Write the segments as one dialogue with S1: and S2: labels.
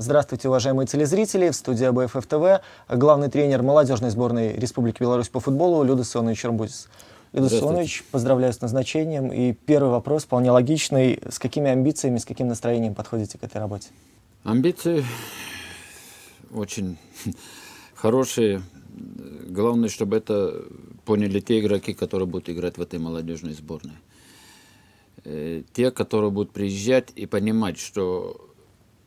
S1: Здравствуйте, уважаемые телезрители. В студии АБФ ТВ главный тренер молодежной сборной Республики Беларусь по футболу Люда Сонович Чербузис. Люда Сонович, поздравляю с назначением. И первый вопрос вполне логичный. С какими амбициями, с каким настроением подходите к этой работе? Амбиции
S2: очень хорошие. Главное, чтобы это поняли те игроки, которые будут играть в этой молодежной сборной. Э, те, которые будут приезжать и понимать, что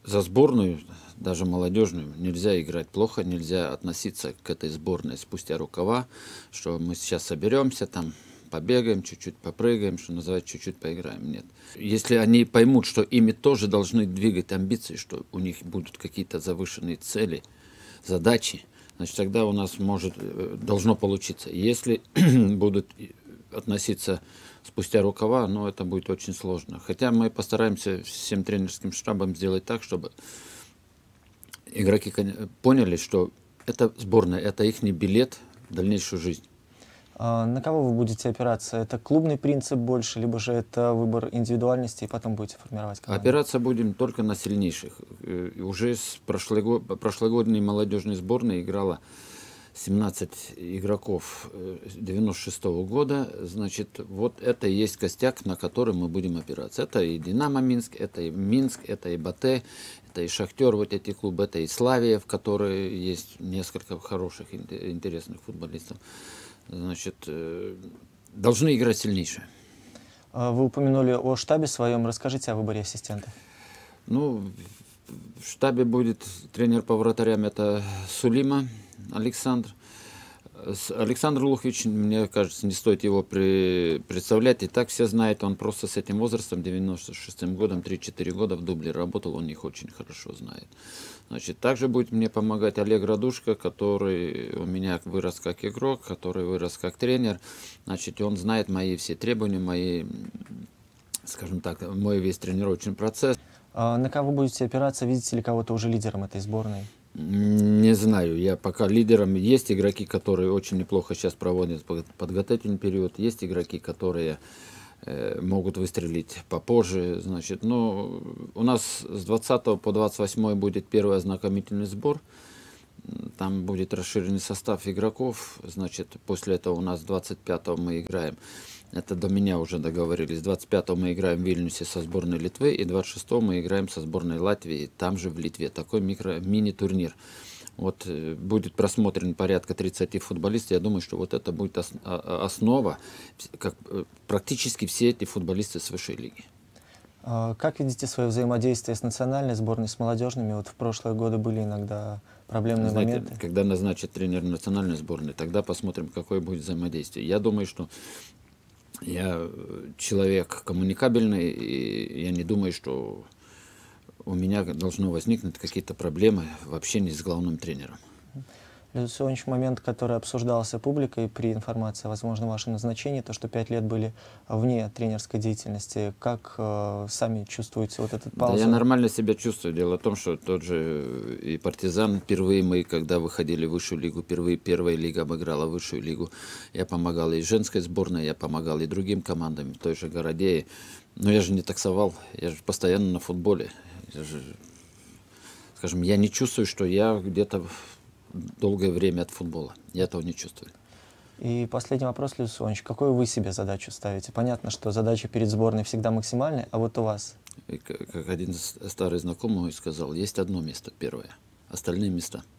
S2: за сборную, даже молодежную, нельзя играть плохо, нельзя относиться к этой сборной спустя рукава, что мы сейчас соберемся там, побегаем, чуть-чуть попрыгаем, что называется, чуть-чуть поиграем. Нет. Если они поймут, что ими тоже должны двигать амбиции, что у них будут какие-то завышенные цели, задачи, значит, тогда у нас может, э, должно получиться. Если будут относиться спустя рукава, но это будет очень сложно. Хотя мы постараемся всем тренерским штабом сделать так, чтобы игроки поняли, что это сборная, это их билет в дальнейшую жизнь.
S1: А, на кого вы будете опираться? Это клубный принцип больше, либо же это выбор индивидуальности, и потом будете формировать команду?
S2: Опираться будем только на сильнейших. Э, уже с прошлого, прошлогодней молодежной сборной играла 17 игроков 96 э, года, значит, вот это и есть костяк, на который мы будем опираться. Это и «Динамо Минск», это и «Минск», это и «Батэ», это и «Шахтер», вот эти клубы, это и «Славия», в которой есть несколько хороших, интересных футболистов. Значит, э, должны играть сильнейшие.
S1: А вы упомянули о штабе своем. Расскажите о выборе ассистента.
S2: Ну, в штабе будет тренер по вратарям, это Сулима. Александр. Александр Лухович, мне кажется, не стоит его при... представлять. И так все знают, он просто с этим возрастом, 96-м годом, 3-4 года в дубле работал, он их очень хорошо знает. Значит, также будет мне помогать Олег Радушко, который у меня вырос как игрок, который вырос как тренер. Значит, он знает мои все требования, мои, скажем так,
S1: мой весь тренировочный процесс. А на кого будете опираться? Видите ли кого-то уже лидером этой сборной?
S2: Не знаю, я пока лидером есть игроки, которые очень неплохо сейчас проводят подготовительный период, есть игроки, которые э, могут выстрелить попозже, значит, но у нас с 20 по 28 будет первый ознакомительный сбор, там будет расширенный состав игроков. Значит, после этого у нас 25-го мы играем. Это до меня уже договорились. 25-го мы играем в Вильнюсе со сборной Литвы. И 26-го мы играем со сборной Латвии. Там же в Литве. Такой микро мини-турнир. Вот э, будет просмотрен порядка 30 футболистов. Я думаю, что вот это будет а, а, основа, как э, практически все эти футболисты с высшей лиги.
S1: А, как видите свое взаимодействие с национальной сборной, с молодежными? Вот в прошлые годы были иногда проблемные Знаете, моменты.
S2: Когда назначат тренер национальной сборной, тогда посмотрим, какое будет взаимодействие. Я думаю, что я э, человек коммуникабельный, и я не думаю, что у меня должно возникнуть какие-то проблемы в общении с главным тренером.
S1: Безусловно, ну, момент, который обсуждался публикой при информации о возможном вашем назначении, то, что пять лет были вне тренерской деятельности, как э, сами чувствуете вот этот паузу? Да, я
S2: нормально себя чувствую. Дело в том, что тот же э, и «Партизан» впервые мы, когда выходили в высшую лигу, впервые первая лига обыграла высшую лигу. Я помогал и женской сборной, я помогал и другим командам, в той же «Городее». Но ну, я же не таксовал, я же постоянно на футболе. Я же, скажем, я не чувствую, что я где-то долгое время от футбола. Я этого не чувствую.
S1: И последний вопрос, Люсонч. Какую вы себе задачу ставите? Понятно, что задача перед сборной всегда максимальная, а вот у вас?
S2: И как один старый знакомый сказал, есть одно место первое, остальные места –